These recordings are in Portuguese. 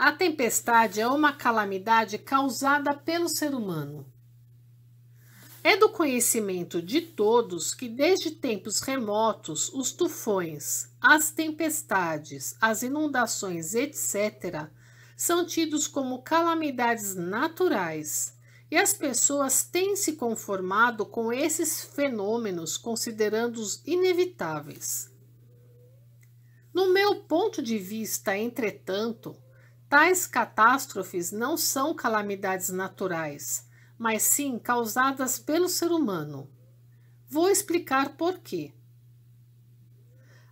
A tempestade é uma calamidade causada pelo ser humano. É do conhecimento de todos que, desde tempos remotos, os tufões, as tempestades, as inundações, etc., são tidos como calamidades naturais e as pessoas têm se conformado com esses fenômenos, considerando-os inevitáveis. No meu ponto de vista, entretanto, Tais catástrofes não são calamidades naturais, mas sim causadas pelo ser humano. Vou explicar por quê.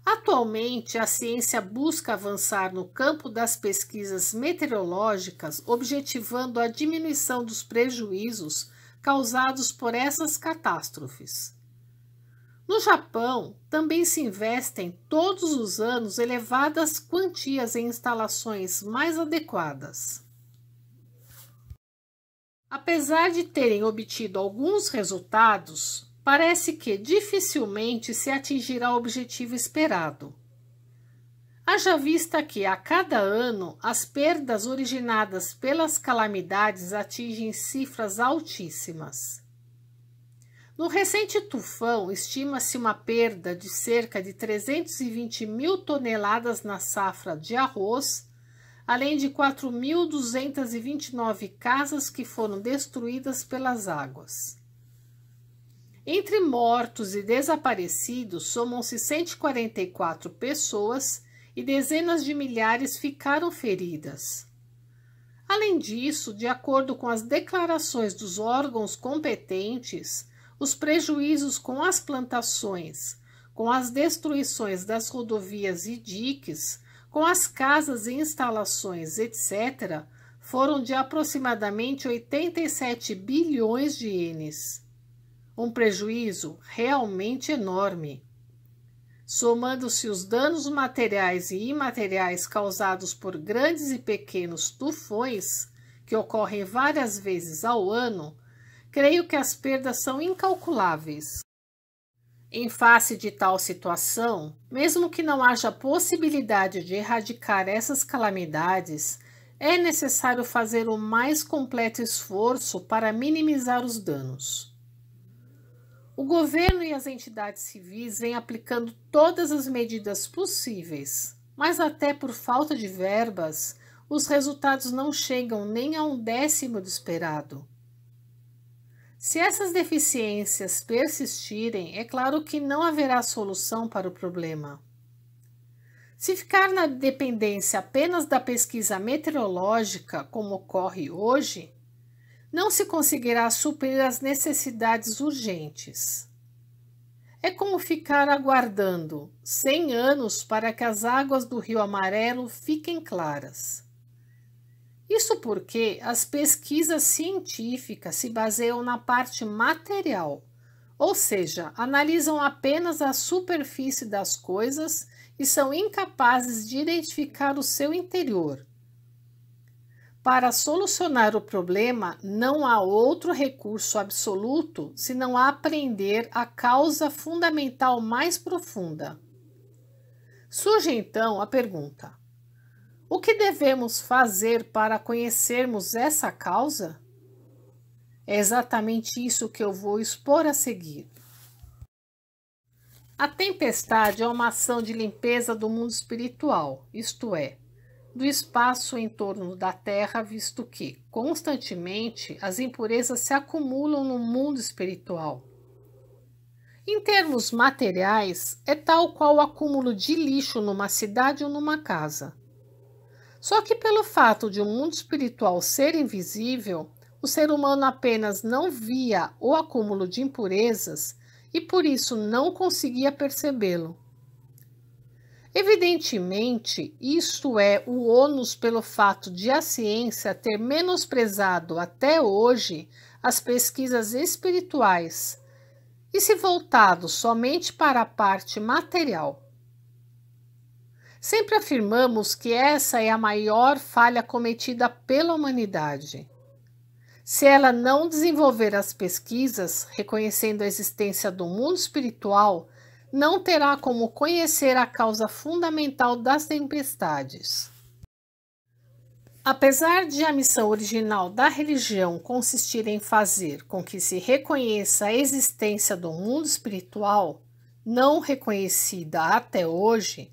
Atualmente, a ciência busca avançar no campo das pesquisas meteorológicas, objetivando a diminuição dos prejuízos causados por essas catástrofes. No Japão, também se investem todos os anos elevadas quantias em instalações mais adequadas. Apesar de terem obtido alguns resultados, parece que dificilmente se atingirá o objetivo esperado. Haja vista que a cada ano as perdas originadas pelas calamidades atingem cifras altíssimas. No recente tufão, estima-se uma perda de cerca de 320 mil toneladas na safra de arroz, além de 4.229 casas que foram destruídas pelas águas. Entre mortos e desaparecidos, somam-se 144 pessoas e dezenas de milhares ficaram feridas. Além disso, de acordo com as declarações dos órgãos competentes, os prejuízos com as plantações, com as destruições das rodovias e diques, com as casas e instalações, etc., foram de aproximadamente 87 bilhões de ienes. Um prejuízo realmente enorme. Somando-se os danos materiais e imateriais causados por grandes e pequenos tufões, que ocorrem várias vezes ao ano, Creio que as perdas são incalculáveis. Em face de tal situação, mesmo que não haja possibilidade de erradicar essas calamidades, é necessário fazer o mais completo esforço para minimizar os danos. O governo e as entidades civis vêm aplicando todas as medidas possíveis, mas até por falta de verbas, os resultados não chegam nem a um décimo do esperado. Se essas deficiências persistirem, é claro que não haverá solução para o problema. Se ficar na dependência apenas da pesquisa meteorológica, como ocorre hoje, não se conseguirá suprir as necessidades urgentes. É como ficar aguardando 100 anos para que as águas do Rio Amarelo fiquem claras. Isso porque as pesquisas científicas se baseiam na parte material, ou seja, analisam apenas a superfície das coisas e são incapazes de identificar o seu interior. Para solucionar o problema, não há outro recurso absoluto senão aprender a causa fundamental mais profunda. Surge então a pergunta: o que devemos fazer para conhecermos essa causa? É exatamente isso que eu vou expor a seguir. A tempestade é uma ação de limpeza do mundo espiritual, isto é, do espaço em torno da Terra, visto que, constantemente, as impurezas se acumulam no mundo espiritual. Em termos materiais, é tal qual o acúmulo de lixo numa cidade ou numa casa. Só que, pelo fato de o mundo espiritual ser invisível, o ser humano apenas não via o acúmulo de impurezas e por isso não conseguia percebê-lo. Evidentemente, isto é o ônus pelo fato de a ciência ter menosprezado até hoje as pesquisas espirituais e se voltado somente para a parte material. Sempre afirmamos que essa é a maior falha cometida pela humanidade. Se ela não desenvolver as pesquisas reconhecendo a existência do mundo espiritual, não terá como conhecer a causa fundamental das tempestades. Apesar de a missão original da religião consistir em fazer com que se reconheça a existência do mundo espiritual, não reconhecida até hoje,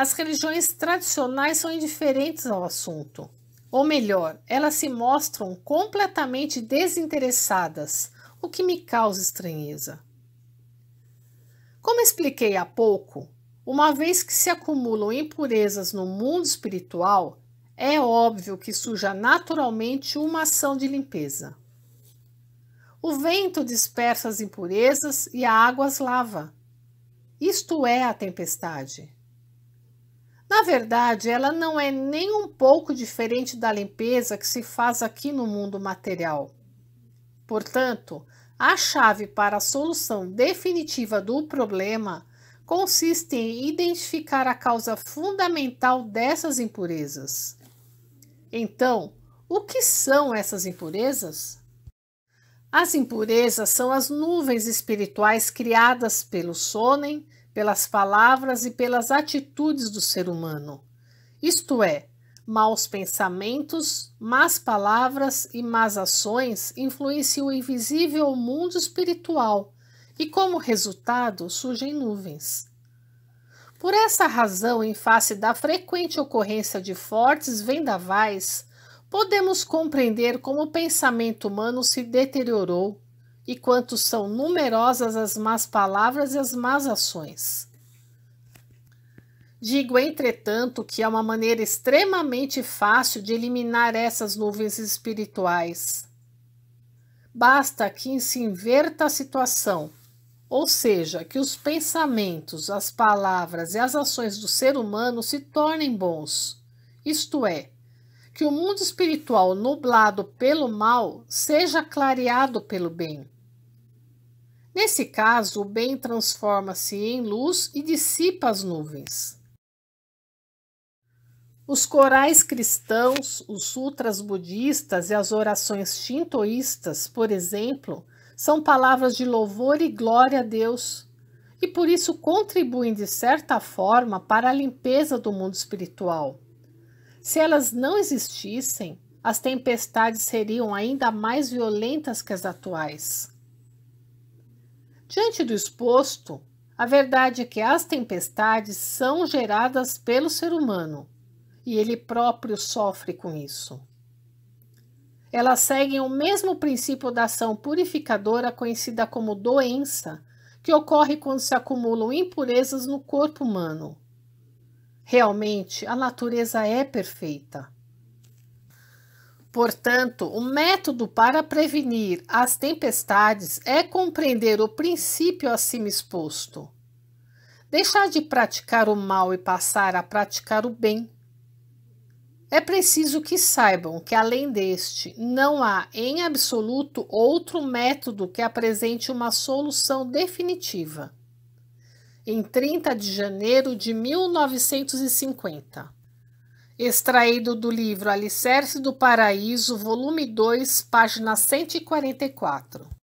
as religiões tradicionais são indiferentes ao assunto. Ou melhor, elas se mostram completamente desinteressadas, o que me causa estranheza. Como expliquei há pouco, uma vez que se acumulam impurezas no mundo espiritual, é óbvio que surja naturalmente uma ação de limpeza. O vento dispersa as impurezas e a água as lava. Isto é a tempestade. Na verdade, ela não é nem um pouco diferente da limpeza que se faz aqui no mundo material. Portanto, a chave para a solução definitiva do problema consiste em identificar a causa fundamental dessas impurezas. Então, o que são essas impurezas? As impurezas são as nuvens espirituais criadas pelo Sonem pelas palavras e pelas atitudes do ser humano. Isto é, maus pensamentos, más palavras e más ações influenciam o invisível mundo espiritual e, como resultado, surgem nuvens. Por essa razão, em face da frequente ocorrência de fortes vendavais, podemos compreender como o pensamento humano se deteriorou e quanto são numerosas as más palavras e as más ações. Digo, entretanto, que há é uma maneira extremamente fácil de eliminar essas nuvens espirituais. Basta que se inverta a situação, ou seja, que os pensamentos, as palavras e as ações do ser humano se tornem bons, isto é, que o mundo espiritual nublado pelo mal seja clareado pelo bem. Nesse caso, o bem transforma-se em luz e dissipa as nuvens. Os corais cristãos, os sutras budistas e as orações shintoístas, por exemplo, são palavras de louvor e glória a Deus e por isso contribuem de certa forma para a limpeza do mundo espiritual. Se elas não existissem, as tempestades seriam ainda mais violentas que as atuais. Diante do exposto, a verdade é que as tempestades são geradas pelo ser humano e ele próprio sofre com isso. Elas seguem o mesmo princípio da ação purificadora conhecida como doença, que ocorre quando se acumulam impurezas no corpo humano. Realmente, a natureza é perfeita. Portanto, o método para prevenir as tempestades é compreender o princípio acima exposto. Deixar de praticar o mal e passar a praticar o bem. É preciso que saibam que, além deste, não há em absoluto outro método que apresente uma solução definitiva. Em 30 de janeiro de 1950 extraído do livro Alicerce do Paraíso, volume 2, página 144.